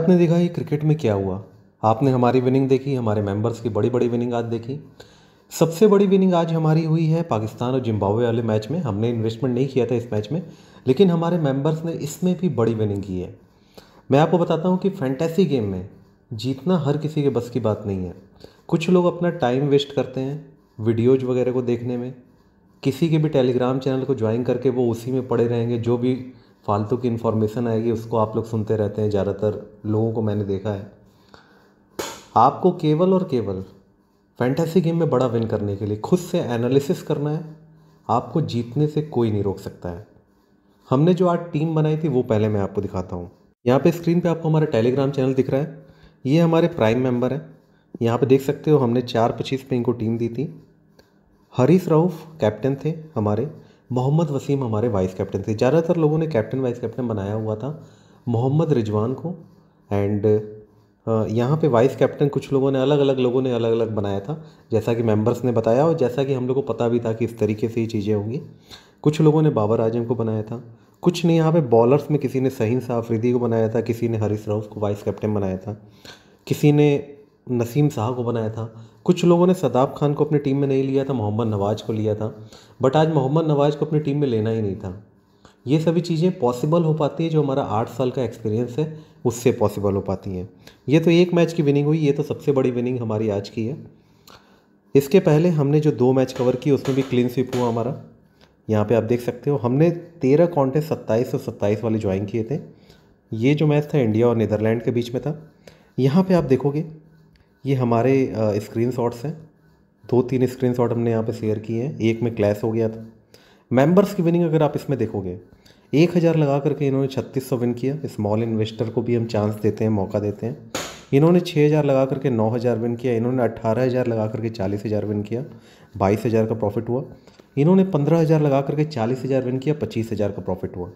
आपने देखा ये क्रिकेट में क्या हुआ आपने हमारी विनिंग देखी हमारे मेंबर्स की बड़ी बड़ी विनिंग आज देखी सबसे बड़ी विनिंग आज हमारी हुई है पाकिस्तान और जिम्बाब्वे वाले मैच में हमने इन्वेस्टमेंट नहीं किया था इस मैच में लेकिन हमारे मेंबर्स ने इसमें भी बड़ी विनिंग की है मैं आपको बताता हूँ कि फैंटेसी गेम में जीतना हर किसी के बस की बात नहीं है कुछ लोग अपना टाइम वेस्ट करते हैं वीडियोज वगैरह को देखने में किसी के भी टेलीग्राम चैनल को ज्वाइन करके वो उसी में पड़े रहेंगे जो भी फालतू की इन्फॉर्मेशन आएगी उसको आप लोग सुनते रहते हैं ज़्यादातर लोगों को मैंने देखा है आपको केवल और केवल फैंटेसी गेम में बड़ा विन करने के लिए खुद से एनालिसिस करना है आपको जीतने से कोई नहीं रोक सकता है हमने जो आज टीम बनाई थी वो पहले मैं आपको दिखाता हूँ यहाँ पे स्क्रीन पे आपको हमारा टेलीग्राम चैनल दिख रहा है ये हमारे प्राइम मेंबर हैं यहाँ पे देख सकते हो हमने चार पच्चीस पे इनको टीम दी थी हरीश राउफ कैप्टन थे हमारे मोहम्मद वसीम हमारे वाइस कैप्टन थे ज़्यादातर लोगों ने कैप्टन वाइस कैप्टन बनाया हुआ था मोहम्मद रिजवान को एंड यहाँ पे वाइस कैप्टन कुछ लोगों ने अलग अलग लोगों ने अलग अलग बनाया था जैसा कि मेंबर्स ने बताया और जैसा कि हम लोग को पता भी था कि इस तरीके से ये चीज़ें होंगी कुछ लोगों ने बाबर आजम को बनाया था कुछ ने यहाँ पे बॉलर्स में किसी ने सहीन साफरीदी को बनाया था किसी ने हरीश राउस को वाइस कैप्टन बनाया था किसी ने नसीम शाह को बनाया था कुछ लोगों ने सदाब खान को अपनी टीम में नहीं लिया था मोहम्मद नवाज को लिया था बट आज मोहम्मद नवाज को अपनी टीम में लेना ही नहीं था ये सभी चीज़ें पॉसिबल हो पाती है जो हमारा आठ साल का एक्सपीरियंस है उससे पॉसिबल हो पाती हैं ये तो एक मैच की विनिंग हुई ये तो सबसे बड़ी विनिंग हमारी आज की है इसके पहले हमने जो दो मैच कवर किए उसमें भी क्लीन स्वीप हुआ हमारा यहाँ पे आप देख सकते हो हमने तेरह कॉन्टेस्ट सत्ताईस और सत्ताईस वाले ज्वाइन किए थे ये जो मैच था इंडिया और नीदरलैंड के बीच में था यहाँ पे आप देखोगे ये हमारे स्क्रीन शॉट्स हैं दो तीन स्क्रीन शॉट हमने यहाँ पे शेयर किए हैं एक में क्लैश हो गया था मेंबर्स की विनिंग अगर आप इसमें देखोगे एक हज़ार लगा करके इन्होंने छत्तीस सौ विन किया स्मॉल इन्वेस्टर को भी हम चांस देते हैं मौका देते हैं इन्होंने छः हज़ार लगा करके नौ हज़ार विन किया इन्होंने अट्ठारह हज़ार लगा करके चालीस हज़ार विन किया बाईस हज़ार का प्रॉफिट हुआ इन्होंने पंद्रह हज़ार लगा करके चालीस हज़ार विन किया पच्चीस हज़ार का प्रॉफिट हुआ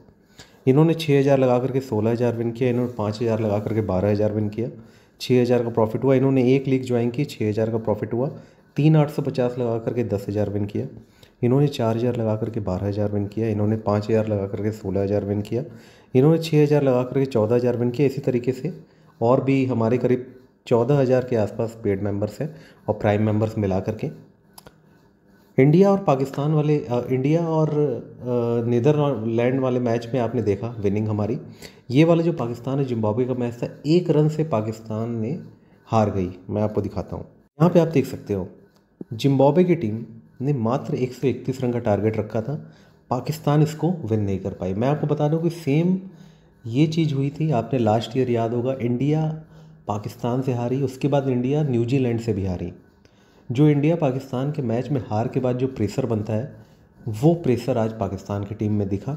इन्होंने छः हज़ार लगा करके सोलह हज़ार विन किया इन्होंने पाँच हज़ार लगा करके बारह हज़ार विन किया छः हज़ार का प्रॉफिट हुआ इन्होंने एक लीग ज्वाइन की छः हज़ार का प्रॉफिट हुआ तीन आठ सौ पचास लगा करके दस हज़ार विन किया इन्होंने चार हज़ार लगा करके बारह हज़ार विन किया इन्होंने पाँच हज़ार लगा करके सोलह हज़ार विन किया इन्होंने छः हज़ार लगा करके चौदह हज़ार विन किया इसी तरीके से और भी हमारे करीब चौदह हज़ार के आसपास पेड मेंबर्स हैं और प्राइम मेंबर्स मिला करके इंडिया और पाकिस्तान वाले इंडिया और नीदरलैंड वाले मैच में आपने देखा विनिंग हमारी ये वाला जो पाकिस्तान है जिम्बाब्वे का मैच था एक रन से पाकिस्तान ने हार गई मैं आपको दिखाता हूँ यहाँ पे आप देख सकते हो जिम्बाब्वे की टीम ने मात्र एक सौ इकतीस रन का टारगेट रखा था पाकिस्तान इसको विन नहीं कर पाई मैं आपको बता दूँ कि सेम ये चीज़ हुई थी आपने लास्ट ईयर याद होगा इंडिया पाकिस्तान से हारी उसके बाद इंडिया न्यूजीलैंड से भी हारी जो इंडिया पाकिस्तान के मैच में हार के बाद जो प्रेशर बनता है वो प्रेशर आज पाकिस्तान की टीम में दिखा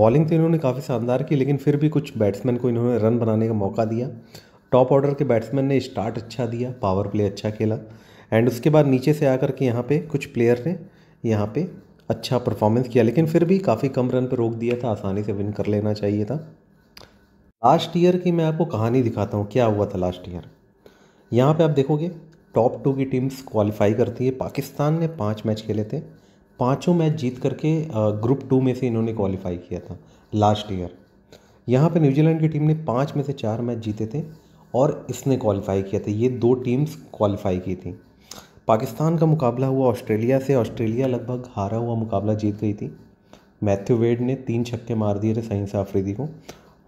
बॉलिंग तो इन्होंने काफ़ी शानदार की लेकिन फिर भी कुछ बैट्समैन को इन्होंने रन बनाने का मौका दिया टॉप ऑर्डर के बैट्समैन ने स्टार्ट अच्छा दिया पावर प्ले अच्छा खेला एंड उसके बाद नीचे से आकर के यहाँ पे कुछ प्लेयर ने यहाँ पे अच्छा परफॉर्मेंस किया लेकिन फिर भी काफ़ी कम रन पर रोक दिया था आसानी से विन कर लेना चाहिए था लास्ट ईयर की मैं आपको कहानी दिखाता हूँ क्या हुआ था लास्ट ईयर यहाँ पे आप देखोगे टॉप टू की टीम्स क्वालिफाई करती है पाकिस्तान ने पाँच मैच खेले थे पाँचों मैच जीत करके ग्रुप टू में से इन्होंने क्वालिफाई किया था लास्ट ईयर यहाँ पे न्यूजीलैंड की टीम ने पाँच में से चार मैच जीते थे और इसने क्वालिफाई किया था ये दो टीम्स क्वालिफाई की थी पाकिस्तान का मुकाबला हुआ ऑस्ट्रेलिया से ऑस्ट्रेलिया लगभग हारा हुआ मुकाबला जीत गई थी मैथ्यू वेड ने तीन छक्के मार दिए थे सहीसा आफरीदी को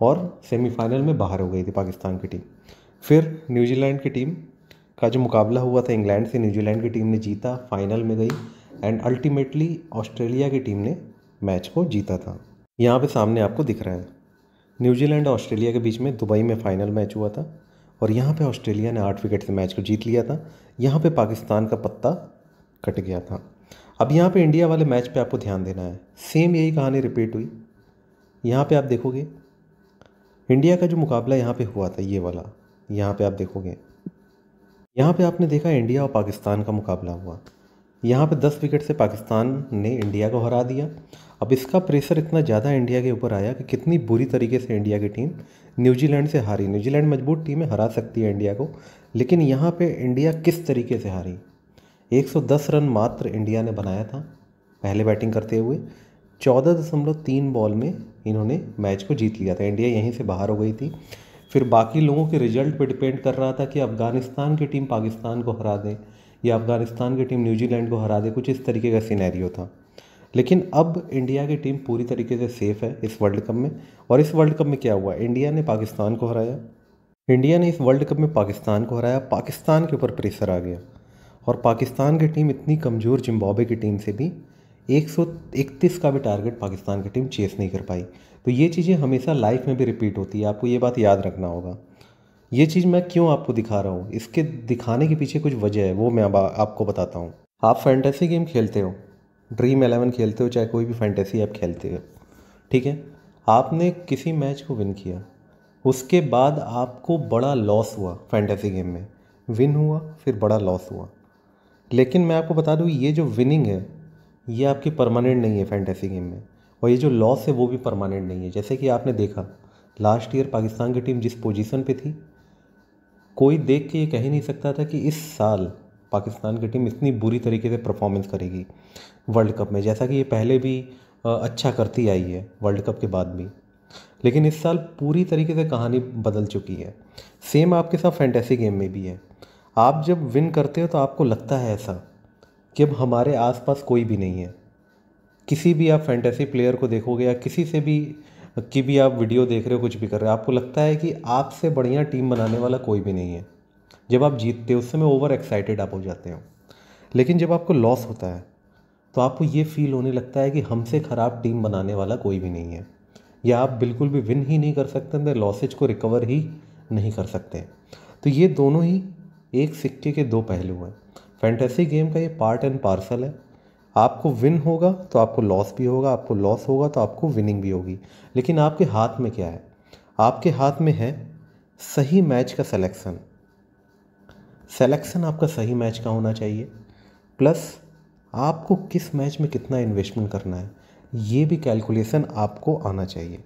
और सेमीफाइनल में बाहर हो गई थी पाकिस्तान की टीम फिर न्यूजीलैंड की टीम का जो मुकाबला हुआ था इंग्लैंड से न्यूजीलैंड की टीम ने जीता फाइनल में गई एंड अल्टीमेटली ऑस्ट्रेलिया की टीम ने मैच को जीता था यहाँ पे सामने आपको दिख रहा है न्यूजीलैंड और ऑस्ट्रेलिया के बीच में दुबई में फ़ाइनल मैच हुआ था और यहाँ पे ऑस्ट्रेलिया ने आठ विकेट से मैच को जीत लिया था यहाँ पे पाकिस्तान का पत्ता कट गया था अब यहाँ पे इंडिया वाले मैच पे आपको ध्यान देना है सेम यही कहानी रिपीट हुई यहाँ पे आप देखोगे इंडिया का जो मुकाबला यहाँ पे हुआ था ये वाला यहाँ पे आप देखोगे यहाँ पे आपने देखा इंडिया और पाकिस्तान का मुकाबला हुआ यहाँ पे 10 विकेट से पाकिस्तान ने इंडिया को हरा दिया अब इसका प्रेशर इतना ज़्यादा इंडिया के ऊपर आया कि कितनी बुरी तरीके से इंडिया की टीम न्यूजीलैंड से हारी न्यूजीलैंड मजबूत टीमें हरा सकती है इंडिया को लेकिन यहाँ पे इंडिया किस तरीके से हारी 110 रन मात्र इंडिया ने बनाया था पहले बैटिंग करते हुए चौदह दशमलव तीन बॉल में इन्होंने मैच को जीत लिया था इंडिया यहीं से बाहर हो गई थी फिर बाकी लोगों के रिजल्ट पे डिपेंड कर रहा था कि अफ़गानिस्तान की टीम पाकिस्तान को हरा दे या अफ़गानिस्तान की टीम न्यूजीलैंड को हरा दे कुछ इस तरीके का सीनैरियो था लेकिन अब इंडिया की टीम पूरी तरीके से सेफ़ है इस वर्ल्ड कप में और इस वर्ल्ड कप में क्या हुआ इंडिया ने पाकिस्तान को हराया इंडिया ने इस वर्ल्ड कप में पाकिस्तान को हराया पाकिस्तान के ऊपर प्रेशर आ गया और पाकिस्तान की टीम इतनी कमज़ोर जिम्बाब्वे की टीम से भी एक का भी टारगेट पाकिस्तान की टीम चेस नहीं कर पाई तो ये चीज़ें हमेशा लाइफ में भी रिपीट होती है आपको ये बात याद रखना होगा ये चीज़ मैं क्यों आपको दिखा रहा हूँ इसके दिखाने के पीछे कुछ वजह है वो मैं अब आपको बताता हूँ आप फैंटेसी गेम खेलते हो ड्रीम एलेवन खेलते हो चाहे कोई भी फैंटेसी ऐप खेलते हो ठीक है आपने किसी मैच को विन किया उसके बाद आपको बड़ा लॉस हुआ फैंटेसी गेम में विन हुआ फिर बड़ा लॉस हुआ लेकिन मैं आपको बता दूँ ये जो विनिंग है ये आपकी परमानेंट नहीं है फैंटेसी गेम में और ये जो लॉस है वो भी परमानेंट नहीं है जैसे कि आपने देखा लास्ट ईयर पाकिस्तान की टीम जिस पोजीशन पे थी कोई देख के ये कह ही नहीं सकता था कि इस साल पाकिस्तान की टीम इतनी बुरी तरीके से परफॉर्मेंस करेगी वर्ल्ड कप में जैसा कि ये पहले भी अच्छा करती आई है वर्ल्ड कप के बाद भी लेकिन इस साल पूरी तरीके से कहानी बदल चुकी है सेम आपके साथ फैंटेसी गेम में भी है आप जब विन करते हो तो आपको लगता है ऐसा कि अब हमारे आसपास कोई भी नहीं है किसी भी आप फैंटेसी प्लेयर को देखोगे या किसी से भी की भी आप वीडियो देख रहे हो कुछ भी कर रहे हो आपको लगता है कि आपसे बढ़िया टीम बनाने वाला कोई भी नहीं है जब आप जीतते हो उस समय ओवर एक्साइटेड आप हो जाते हो लेकिन जब आपको लॉस होता है तो आपको ये फील होने लगता है कि हमसे ख़राब टीम बनाने वाला कोई भी नहीं है या आप बिल्कुल भी विन ही नहीं कर सकते अंदर लॉसेज को रिकवर ही नहीं कर सकते तो ये दोनों ही एक सिक्के के दो पहलू हैं फैंटेसी गेम का ये पार्ट एंड पार्सल है आपको विन होगा तो आपको लॉस भी होगा आपको लॉस होगा तो आपको विनिंग भी होगी लेकिन आपके हाथ में क्या है आपके हाथ में है सही मैच का सिलेक्शन सिलेक्शन आपका सही मैच का होना चाहिए प्लस आपको किस मैच में कितना इन्वेस्टमेंट करना है ये भी कैलकुलेशन आपको आना चाहिए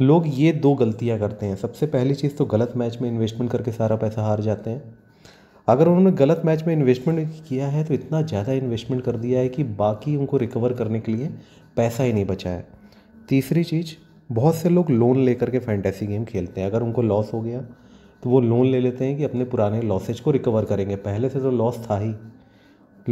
लोग ये दो गलतियाँ करते हैं सबसे पहली चीज़ तो गलत मैच में इन्वेस्टमेंट करके सारा पैसा हार जाते हैं अगर उन्होंने गलत मैच में इन्वेस्टमेंट किया है तो इतना ज़्यादा इन्वेस्टमेंट कर दिया है कि बाकी उनको रिकवर करने के लिए पैसा ही नहीं बचा है तीसरी चीज़ बहुत से लोग लोन लेकर के फैंटेसी गेम खेलते हैं अगर उनको लॉस हो गया तो वो लोन ले लेते हैं कि अपने पुराने लॉसेज को रिकवर करेंगे पहले से तो लॉस था ही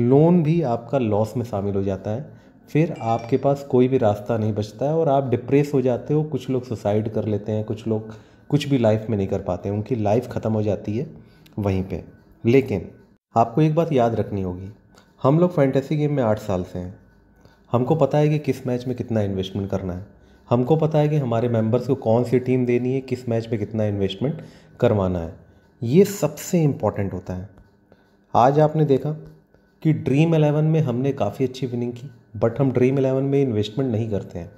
लोन भी आपका लॉस में शामिल हो जाता है फिर आपके पास कोई भी रास्ता नहीं बचता है और आप डिप्रेस हो जाते हो कुछ लोग सुसाइड कर लेते हैं कुछ लोग कुछ भी लाइफ में नहीं कर पाते उनकी लाइफ ख़त्म हो जाती है वहीं पर लेकिन आपको एक बात याद रखनी होगी हम लोग फैंटेसी गेम में आठ साल से हैं हमको पता है कि किस मैच में कितना इन्वेस्टमेंट करना है हमको पता है कि हमारे मेंबर्स को कौन सी टीम देनी है किस मैच में कितना इन्वेस्टमेंट करवाना है ये सबसे इम्पॉर्टेंट होता है आज आपने देखा कि ड्रीम एलेवन में हमने काफ़ी अच्छी विनिंग की बट हम ड्रीम एलेवन में इन्वेस्टमेंट नहीं करते हैं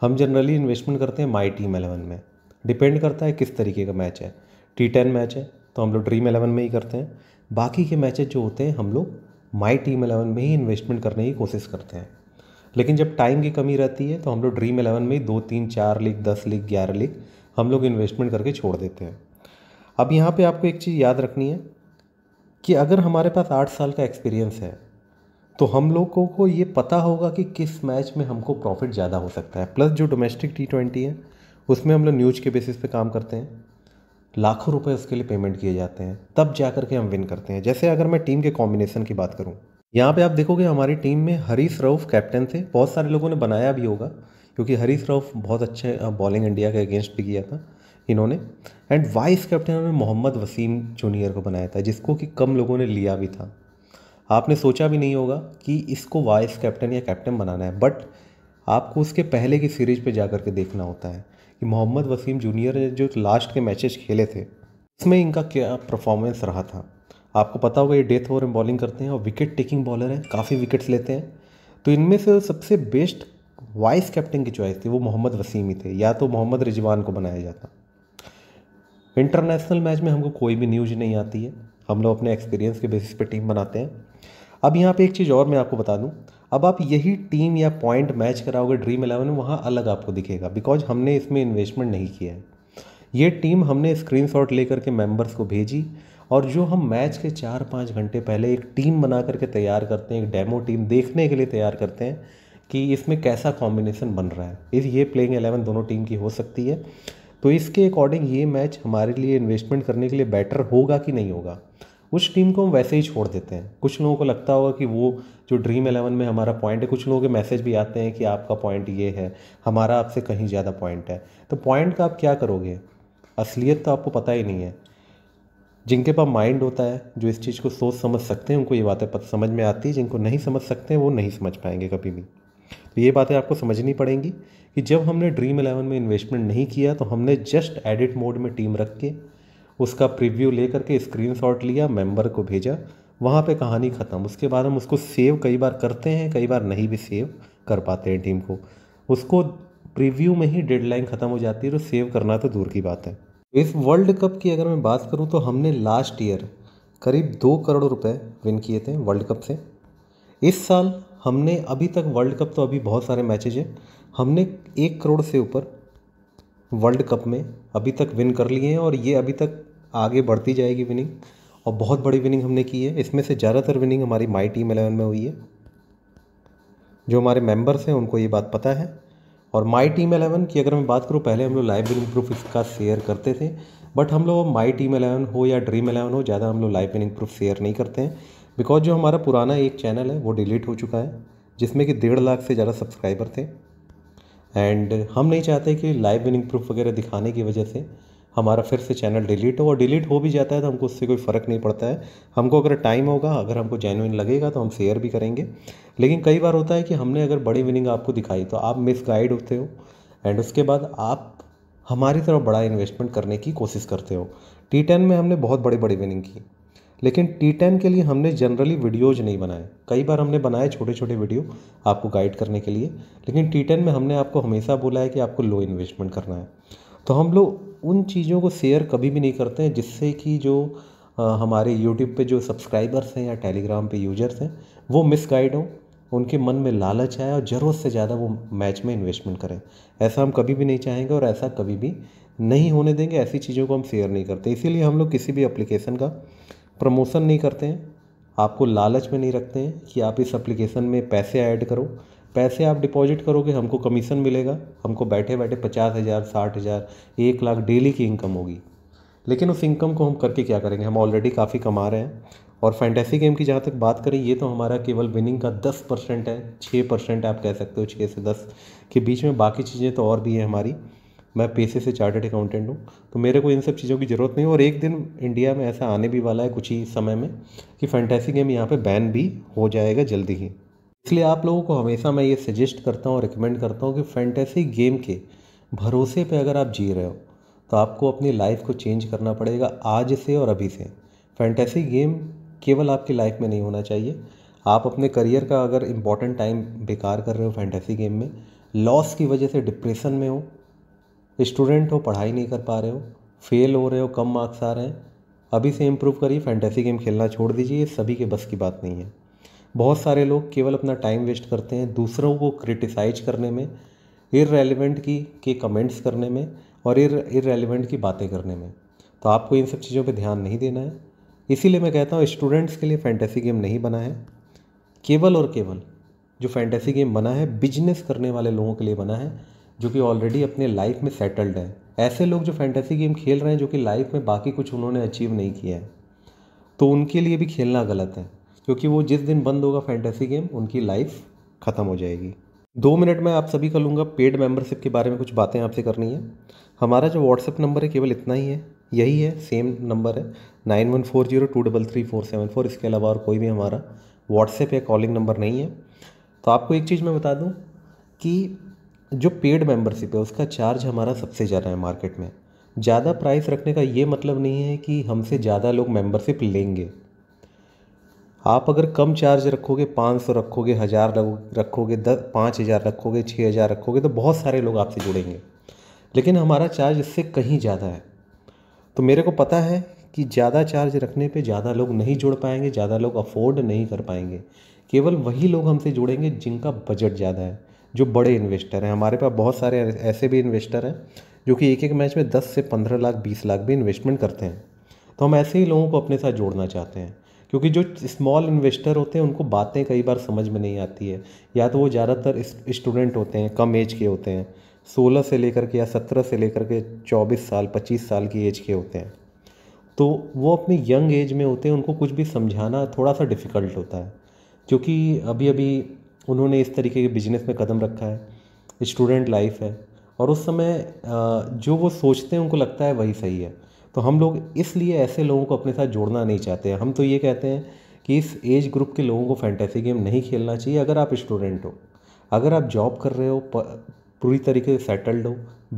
हम जनरली इन्वेस्टमेंट करते हैं माई टीम एलेवन में डिपेंड करता है किस तरीके का मैच है टी टेन मैच है तो हम लोग ड्रीम एलेवन में ही करते हैं बाकी के मैचेज जो होते हैं हम लोग माई टीम एलेवन में ही इन्वेस्टमेंट करने की कोशिश करते हैं लेकिन जब टाइम की कमी रहती है तो हम लोग ड्रीम एलेवन में ही दो तीन चार लीग दस लीग ग्यारह लीग हम लोग इन्वेस्टमेंट करके छोड़ देते हैं अब यहाँ पे आपको एक चीज़ याद रखनी है कि अगर हमारे पास आठ साल का एक्सपीरियंस है तो हम लोगों को ये पता होगा कि किस मैच में हमको प्रॉफिट ज़्यादा हो सकता है प्लस जो डोमेस्टिक टी ट्वेंटी है उसमें हम लोग न्यूज के बेसिस पे काम करते हैं लाखों रुपए उसके लिए पेमेंट किए जाते हैं तब जा कर के हम विन करते हैं जैसे अगर मैं टीम के कॉम्बिनेशन की बात करूँ यहाँ पे आप देखोगे हमारी टीम में हरीश रऊफ कैप्टन थे बहुत सारे लोगों ने बनाया भी होगा क्योंकि हरीश रऊफ बहुत अच्छे बॉलिंग इंडिया के अगेंस्ट भी किया था इन्होंने एंड वाइस कैप्टन ने मोहम्मद वसीम जूनियर को बनाया था जिसको कि कम लोगों ने लिया भी था आपने सोचा भी नहीं होगा कि इसको वाइस कैप्टन या कैप्टन बनाना है बट आपको उसके पहले की सीरीज़ पे जा करके के देखना होता है कि मोहम्मद वसीम जूनियर ने जो लास्ट के मैचेस खेले थे उसमें इनका क्या परफॉर्मेंस रहा था आपको पता होगा ये डेथ ओवर में बॉलिंग करते हैं और विकेट टेकिंग बॉलर हैं काफ़ी विकेट्स लेते हैं तो इनमें से सबसे बेस्ट वाइस कैप्टन की चॉइस थी वो मोहम्मद वसीम ही थे या तो मोहम्मद रिजवान को बनाया जाता इंटरनेशनल मैच में हमको कोई भी न्यूज नहीं आती है हम लोग अपने एक्सपीरियंस के बेसिस पे टीम बनाते हैं अब यहाँ पे एक चीज़ और मैं आपको बता दूँ अब आप यही टीम या पॉइंट मैच कराओगे ड्रीम इलेवन में वहाँ अलग आपको दिखेगा बिकॉज हमने इसमें इन्वेस्टमेंट नहीं किया है ये टीम हमने स्क्रीनशॉट लेकर के मेंबर्स को भेजी और जो हम मैच के चार पाँच घंटे पहले एक टीम बना करके तैयार करते हैं एक डेमो टीम देखने के लिए तैयार करते हैं कि इसमें कैसा कॉम्बिनेशन बन रहा है इस ये प्लेइंग एलेवन दोनों टीम की हो सकती है तो इसके अकॉर्डिंग ये मैच हमारे लिए इन्वेस्टमेंट करने के लिए बेटर होगा कि नहीं होगा कुछ टीम को हम वैसे ही छोड़ देते हैं कुछ लोगों को लगता होगा कि वो जो ड्रीम एलेवन में हमारा पॉइंट है कुछ लोगों के मैसेज भी आते हैं कि आपका पॉइंट ये है हमारा आपसे कहीं ज़्यादा पॉइंट है तो पॉइंट का आप क्या करोगे असलियत तो आपको पता ही नहीं है जिनके पास माइंड होता है जो इस चीज़ को सोच समझ सकते हैं उनको ये बातें समझ में आती है जिनको नहीं समझ सकते हैं वो नहीं समझ पाएंगे कभी भी तो ये बातें आपको समझनी पड़ेंगी कि जब हमने ड्रीम एलेवन में इन्वेस्टमेंट नहीं किया तो हमने जस्ट एडिट मोड में टीम रख के उसका प्रीव्यू ले करके स्क्रीनशॉट लिया मेंबर को भेजा वहाँ पे कहानी ख़त्म उसके बाद हम उसको सेव कई बार करते हैं कई बार नहीं भी सेव कर पाते हैं टीम को उसको प्रीव्यू में ही डेडलाइन ख़त्म हो जाती है तो सेव करना तो दूर की बात है इस वर्ल्ड कप की अगर मैं बात करूँ तो हमने लास्ट ईयर करीब दो करोड़ रुपए विन किए थे वर्ल्ड कप से इस साल हमने अभी तक वर्ल्ड कप तो अभी बहुत सारे मैचेज हैं हमने एक करोड़ से ऊपर वर्ल्ड कप में अभी तक विन कर लिए हैं और ये अभी तक आगे बढ़ती जाएगी विनिंग और बहुत बड़ी विनिंग हमने की है इसमें से ज़्यादातर विनिंग हमारी माई टीम एलेवन में हुई है जो हमारे मेंबर्स हैं उनको ये बात पता है और माई टीम एलेवन की अगर मैं बात करूँ पहले हम लोग लाइव विनिंग प्रूफ इसका शेयर करते थे बट हम लोग माई टीम एलेवन हो या ड्रीम एलेवन हो ज़्यादा हम लोग लाइव विनिंग प्रूफ शेयर नहीं करते हैं बिकॉज जो हमारा पुराना एक चैनल है वो डिलीट हो चुका है जिसमें कि डेढ़ लाख से ज़्यादा सब्सक्राइबर थे एंड हम नहीं चाहते कि लाइव विनिंग प्रूफ वगैरह दिखाने की वजह से हमारा फिर से चैनल डिलीट हो और डिलीट हो भी जाता है तो हमको उससे कोई फ़र्क नहीं पड़ता है हमको अगर टाइम होगा अगर हमको जेनुइन लगेगा तो हम शेयर भी करेंगे लेकिन कई बार होता है कि हमने अगर बड़ी विनिंग आपको दिखाई तो आप मिस गाइड होते हो एंड उसके बाद आप हमारी तरफ बड़ा इन्वेस्टमेंट करने की कोशिश करते हो टी टेन में हमने बहुत बड़ी बड़ी विनिंग की लेकिन टी टेन के लिए हमने जनरली वीडियोज नहीं बनाए कई बार हमने बनाए छोटे छोटे वीडियो आपको गाइड करने के लिए लेकिन टी टेन में हमने आपको हमेशा बोला है कि आपको लो इन्वेस्टमेंट करना है तो हम लोग उन चीज़ों को शेयर कभी भी नहीं करते हैं जिससे कि जो हमारे यूट्यूब पे जो सब्सक्राइबर्स हैं या टेलीग्राम पे यूजर्स हैं वो मिसगाइड हों उनके मन में लालच आए और ज़रूरत से ज़्यादा वो मैच में इन्वेस्टमेंट करें ऐसा हम कभी भी नहीं चाहेंगे और ऐसा कभी भी नहीं होने देंगे ऐसी चीज़ों को हम शेयर नहीं करते इसीलिए हम लोग किसी भी अप्लीकेशन का प्रमोशन नहीं करते हैं आपको लालच में नहीं रखते हैं कि आप इस एप्लीकेशन में पैसे ऐड करो पैसे आप डिपॉजिट करोगे हमको कमीशन मिलेगा हमको बैठे बैठे पचास हज़ार साठ हज़ार एक लाख डेली की इनकम होगी लेकिन उस इनकम को हम करके क्या करेंगे हम ऑलरेडी काफ़ी कमा रहे हैं और फैंटेसी गेम की जहाँ तक बात करें ये तो हमारा केवल विनिंग का दस परसेंट है छः परसेंट आप कह सकते हो छः से दस के बीच में बाकी चीज़ें तो और भी हैं हमारी मैं पेशे से चार्टर्ड अकाउंटेंट हूँ तो मेरे को इन सब चीज़ों की ज़रूरत नहीं और एक दिन इंडिया में ऐसा आने भी वाला है कुछ ही समय में कि फैंटेसी गेम यहाँ पर बैन भी हो जाएगा जल्दी ही इसलिए आप लोगों को हमेशा मैं ये सजेस्ट करता हूँ रिकमेंड करता हूँ कि फैंटेसी गेम के भरोसे पे अगर आप जी रहे हो तो आपको अपनी लाइफ को चेंज करना पड़ेगा आज से और अभी से फैंटेसी गेम केवल आपकी लाइफ में नहीं होना चाहिए आप अपने करियर का अगर इम्पॉर्टेंट टाइम बेकार कर रहे हो फैंटेसी गेम में लॉस की वजह से डिप्रेशन में हो स्टूडेंट हो पढ़ाई नहीं कर पा रहे हो फेल हो रहे हो कम मार्क्स आ रहे हैं अभी से इम्प्रूव करिए फैंटेसी गेम खेलना छोड़ दीजिए ये सभी के बस की बात नहीं है बहुत सारे लोग केवल अपना टाइम वेस्ट करते हैं दूसरों को क्रिटिसाइज करने में इरेलीवेंट की के कमेंट्स करने में और इर इरेलीवेंट की बातें करने में तो आपको इन सब चीज़ों पे ध्यान नहीं देना है इसीलिए मैं कहता हूँ स्टूडेंट्स के लिए फैंटेसी गेम नहीं बना है केवल और केवल जो फैंटेसी गेम बना है बिजनेस करने वाले लोगों के लिए बना है जो कि ऑलरेडी अपने लाइफ में सेटल्ड हैं ऐसे लोग जो फैंटेसी गेम खेल रहे हैं जो कि लाइफ में बाकी कुछ उन्होंने अचीव नहीं किया है तो उनके लिए भी खेलना गलत है क्योंकि वो जिस दिन बंद होगा फैंटेसी गेम उनकी लाइफ ख़त्म हो जाएगी दो मिनट में आप सभी का लूँगा पेड मेंबरशिप के बारे में कुछ बातें आपसे करनी है हमारा जो व्हाट्सएप नंबर है केवल इतना ही है यही है सेम नंबर है nine one four zero two double three four seven four इसके अलावा और कोई भी हमारा व्हाट्सएप या कॉलिंग नंबर नहीं है तो आपको एक चीज़ मैं बता दूं कि जो पेड मेंबरशिप है उसका चार्ज हमारा सबसे ज़्यादा है मार्केट में ज़्यादा प्राइस रखने का ये मतलब नहीं है कि हमसे ज़्यादा लोग मेंबरशिप लेंगे आप अगर कम चार्ज रखोगे पाँच सौ रखोगे हज़ार रखोगे दस पाँच हज़ार रखोगे छः हज़ार रखोगे तो बहुत सारे लोग आपसे जुड़ेंगे लेकिन हमारा चार्ज इससे कहीं ज़्यादा है तो मेरे को पता है कि ज़्यादा चार्ज रखने पे ज़्यादा लोग नहीं जुड़ पाएंगे ज़्यादा लोग अफोर्ड नहीं कर पाएंगे केवल वही लोग हमसे जुड़ेंगे जिनका बजट ज़्यादा है जो बड़े इन्वेस्टर हैं हमारे पास बहुत सारे ऐसे भी इन्वेस्टर हैं जो कि एक एक मैच में दस से पंद्रह लाख बीस लाख भी इन्वेस्टमेंट करते हैं तो हम ऐसे ही लोगों को अपने साथ जोड़ना चाहते हैं क्योंकि जो स्मॉल इन्वेस्टर होते हैं उनको बातें कई बार समझ में नहीं आती है या तो वो ज़्यादातर स्टूडेंट होते हैं कम एज के होते हैं सोलह से लेकर के या सत्रह से लेकर के चौबीस साल पच्चीस साल की एज के होते हैं तो वो अपनी यंग एज में होते हैं उनको कुछ भी समझाना थोड़ा सा डिफ़िकल्ट होता है क्योंकि अभी अभी उन्होंने इस तरीके के बिजनेस में कदम रखा है स्टूडेंट लाइफ है और उस समय जो वो सोचते हैं उनको लगता है वही सही है तो हम लोग इसलिए ऐसे लोगों को अपने साथ जोड़ना नहीं चाहते हम तो ये कहते हैं कि इस एज ग्रुप के लोगों को फैंटेसी गेम नहीं खेलना चाहिए अगर आप स्टूडेंट हो अगर आप जॉब कर रहे हो पूरी तरीके से सेटल्ड हो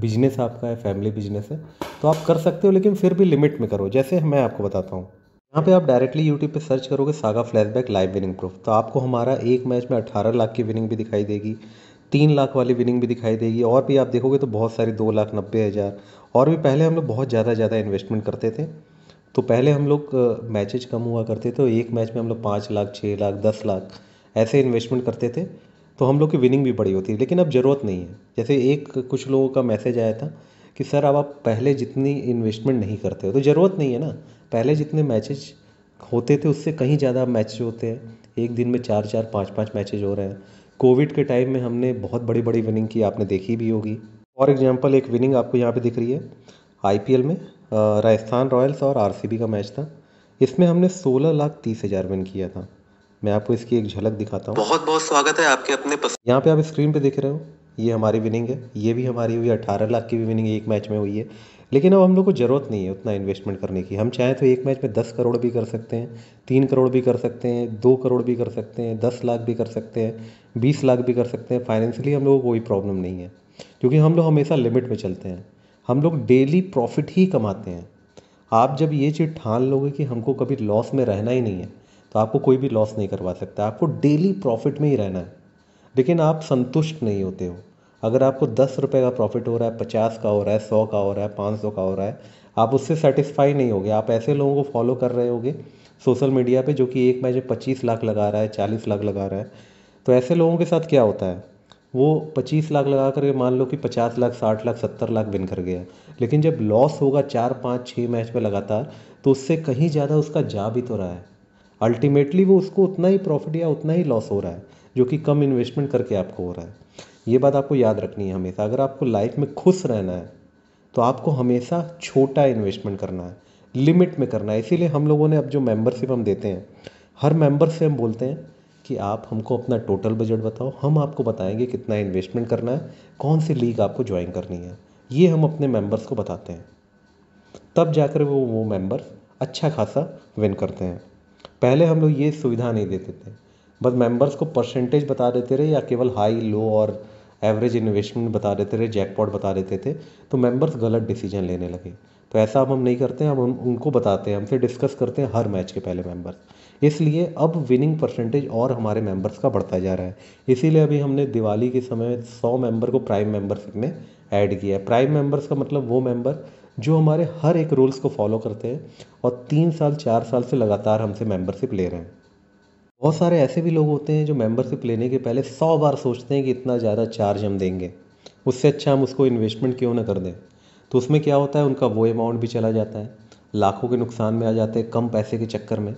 बिजनेस आपका है फैमिली बिजनेस है तो आप कर सकते हो लेकिन फिर भी लिमिट में करो जैसे मैं आपको बताता हूँ यहाँ पे आप डायरेक्टली यूट्यूब पे सर्च करोगे Saga flashback live winning proof तो आपको हमारा एक मैच में अट्ठारह लाख की विनिंग भी दिखाई देगी तीन लाख वाली विनिंग भी दिखाई देगी और भी आप देखोगे तो बहुत सारी दो लाख नब्बे हज़ार और भी पहले हम लोग बहुत ज़्यादा ज़्यादा इन्वेस्टमेंट करते थे तो पहले हम लोग मैचेज कम हुआ करते थे तो एक मैच में हम लोग पाँच लाख छः लाख दस लाख ऐसे इन्वेस्टमेंट करते थे तो हम लोग की विनिंग भी बड़ी होती है लेकिन अब ज़रूरत नहीं है जैसे एक कुछ लोगों का मैसेज आया था कि सर अब आप पहले जितनी इन्वेस्टमेंट नहीं करते हो तो ज़रूरत नहीं है ना पहले जितने मैचेज होते थे उससे कहीं ज़्यादा मैच होते हैं एक दिन में चार चार पाँच पाँच मैचेज हो रहे हैं कोविड के टाइम में हमने बहुत बड़ी बड़ी विनिंग की आपने देखी भी होगी फॉर एग्जांपल एक विनिंग आपको यहाँ पे दिख रही है आईपीएल में राजस्थान रॉयल्स और आरसीबी का मैच था इसमें हमने सोलह लाख तीस हज़ार विन किया था मैं आपको इसकी एक झलक दिखाता हूँ बहुत बहुत स्वागत है आपके अपने पस... यहाँ पे आप स्क्रीन पे देख रहे हो ये हमारी विनिंग है ये भी हमारी हुई अठारह लाख की भी विनिंग एक मैच में हुई है लेकिन अब हम लोग को ज़रूरत नहीं है उतना इन्वेस्टमेंट करने की हम चाहें तो एक मैच में दस करोड़ भी कर सकते हैं तीन करोड़ भी कर सकते हैं दो करोड़ भी कर सकते हैं दस लाख भी कर सकते हैं बीस लाख भी कर सकते हैं फाइनेंशियली हम लोगों को कोई प्रॉब्लम नहीं है क्योंकि हम लोग हमेशा लिमिट में चलते हैं हम लोग डेली प्रॉफिट ही कमाते हैं आप जब ये चीज़ ठान लोगे कि हमको कभी लॉस में रहना ही नहीं है तो आपको कोई भी लॉस नहीं करवा सकता आपको डेली प्रॉफिट में ही रहना है लेकिन आप संतुष्ट नहीं होते हो अगर आपको दस रुपये का प्रॉफिट हो रहा है पचास का हो रहा है सौ का हो रहा है पाँच सौ का हो रहा है आप उससे सेटिस्फाई नहीं होगे आप ऐसे लोगों को फॉलो कर रहे होगे सोशल मीडिया पे जो कि एक मैच पच्चीस लाख लगा रहा है चालीस लाख लगा रहा है तो ऐसे लोगों के साथ क्या होता है वो पच्चीस लाख लगा करके मान लो कि पचास लाख साठ लाख सत्तर लाख विन कर गया लेकिन जब लॉस होगा चार पाँच छः मैच में लगातार तो उससे कहीं ज़्यादा उसका जा भी तो रहा है अल्टीमेटली वो उसको उतना ही प्रॉफिट या उतना ही लॉस हो रहा है जो कि कम इन्वेस्टमेंट करके आपको हो रहा है ये बात आपको याद रखनी है हमेशा अगर आपको लाइफ में खुश रहना है तो आपको हमेशा छोटा इन्वेस्टमेंट करना है लिमिट में करना है इसीलिए हम लोगों ने अब जो मेंबरशिप हम देते हैं हर मेंबर से हम बोलते हैं कि आप हमको अपना टोटल बजट बताओ हम आपको बताएंगे कितना इन्वेस्टमेंट करना है कौन सी लीग आपको ज्वाइन करनी है ये हम अपने मेंबर्स को बताते हैं तब जाकर वो वो मेंबर्स अच्छा खासा विन करते हैं पहले हम लोग ये सुविधा नहीं देते थे बस मेंबर्स को परसेंटेज बता देते रहे या केवल हाई लो और एवरेज इन्वेस्टमेंट बता देते रहे जैकपॉट बता देते थे तो मेंबर्स गलत डिसीजन लेने लगे तो ऐसा अब हम नहीं करते हैं अब हम उनको बताते हैं हमसे डिस्कस करते हैं हर मैच के पहले मेंबर्स इसलिए अब विनिंग परसेंटेज और हमारे मेंबर्स का बढ़ता जा रहा है इसीलिए अभी हमने दिवाली के समय सौ मेंबर को प्राइम मेंबरशिप में ऐड किया है प्राइम मेंबर्स का मतलब वो मेंबर जो हमारे हर एक रूल्स को फॉलो करते हैं और तीन साल चार साल से लगातार हमसे मेंबरशिप ले रहे हैं बहुत सारे ऐसे भी लोग होते हैं जो मेंबरशिप लेने के पहले सौ बार सोचते हैं कि इतना ज़्यादा चार्ज हम देंगे उससे अच्छा हम उसको इन्वेस्टमेंट क्यों ना कर दें तो उसमें क्या होता है उनका वो अमाउंट भी चला जाता है लाखों के नुकसान में आ जाते हैं कम पैसे के चक्कर में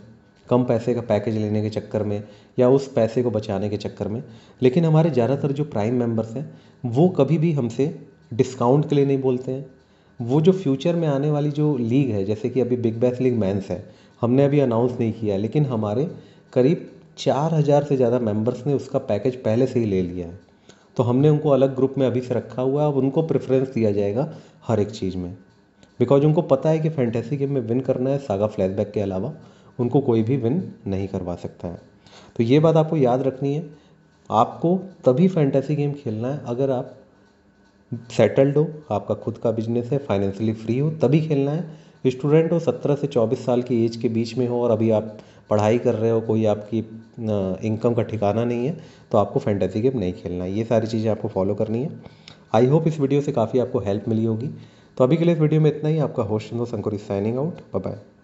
कम पैसे का पैकेज लेने के चक्कर में या उस पैसे को बचाने के चक्कर में लेकिन हमारे ज़्यादातर जो प्राइम मेंबर्स हैं वो कभी भी हमसे डिस्काउंट के लिए नहीं बोलते हैं वो जो फ्यूचर में आने वाली जो लीग है जैसे कि अभी बिग बैस लीग मैंस है हमने अभी अनाउंस नहीं किया है लेकिन हमारे करीब चार हज़ार से ज़्यादा मेंबर्स ने उसका पैकेज पहले से ही ले लिया है तो हमने उनको अलग ग्रुप में अभी से रखा हुआ है अब उनको प्रेफरेंस दिया जाएगा हर एक चीज़ में बिकॉज उनको पता है कि फैंटेसी गेम में विन करना है सागा फ्लैशबैक के अलावा उनको कोई भी विन नहीं करवा सकता है तो ये बात आपको याद रखनी है आपको तभी फैंटेसी गेम खेलना है अगर आप सेटल्ड हो आपका खुद का बिजनेस है फाइनेंशियली फ्री हो तभी खेलना है स्टूडेंट हो सत्रह से चौबीस साल की एज के बीच में हो और अभी आप पढ़ाई कर रहे हो कोई आपकी इनकम का ठिकाना नहीं है तो आपको फैंटेसी गेम नहीं खेलना है ये सारी चीज़ें आपको फॉलो करनी है आई होप इस वीडियो से काफ़ी आपको हेल्प मिली होगी तो अभी के लिए इस वीडियो में इतना ही आपका host Chando Sankuri signing out bye